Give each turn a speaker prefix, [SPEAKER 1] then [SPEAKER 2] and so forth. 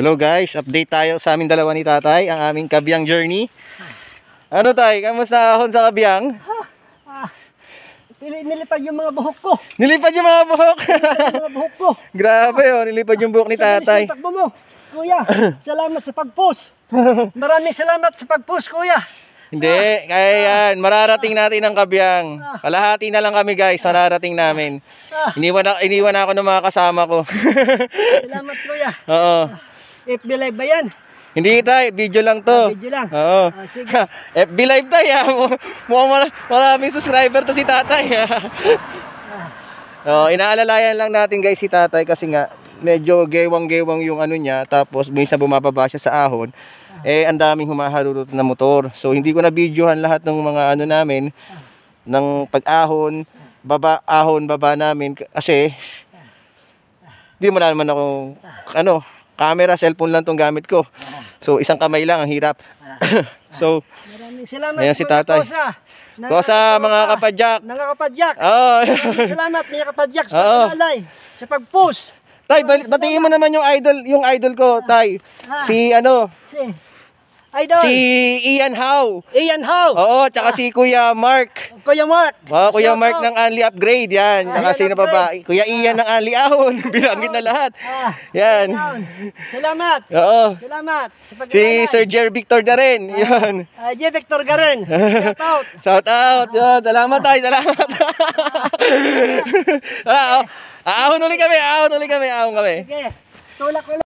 [SPEAKER 1] Hello guys, update tayo sa amin dalawa ni tatay, ang aming kabiyang journey. Ano tay, kamusta ahon sa kabiyang? Ah, nilipad yung mga buhok ko. Nilipad yung mga buhok? nilipad yung mga buhok ko. Grabe oh, nilipad yung buhok ni tatay. Sa takbo mo. Kuya, salamat sa pag-post. Maraming salamat sa pag-post, kuya. Hindi, ah, kaya ah. yan. Mararating natin ang kabiyang. Ah. Kalahati na lang kami guys, mararating namin. Iniwan, na, iniwan ako ng mga kasama ko. salamat kuya. Oo. FB live ba yan? Hindi tay, video lang to. Ah, video lang. Oo. Ah, sige. FB live tay ha. Ah. Mukhang maraming subscriber to si tatay. oh, inaalalayan lang natin guys si tatay kasi nga medyo gewang-gewang yung ano niya tapos minsan bumababa siya sa ahon eh ang daming humaharurot na motor so hindi ko na videohan lahat ng mga ano namin ng pag-ahon baba ahon baba namin kasi di mo naman ako ano camera, cellphone lang tong gamit ko. So isang kamay lang ang hirap. so salamat ayan si tatay. mga kapadyak. mga kapadyak. Oh. salamat mga kapadyak sa oh. sa pag-post. Tay, batiin mo naman yung idol, yung idol ko, ah. Tay. Ah. Si ano? Si Idol. Si Ian Howe. Ian Howe. Oo, tsaka ah. si Kuya Mark. Kuya Mark. Oh, Kuya Mark ng Anli Upgrade, yan. Ah, tsaka sino pa ba? Kuya Ian ah. ng Anli Ahon. Binanggit na ah. lahat. Ah. Yan. Salamat. Oo. Salamat. si Sir Jer Victor Garen. Ah. Yan. Uh, ah, J. Victor Garen. Shout out. Shout out. Ah. Yan. Salamat tayo. Salamat. Ah. ah, oh. Aahon ulit kami. Aahon ulit kami. Ahon kami. Sige. Tulak ulit.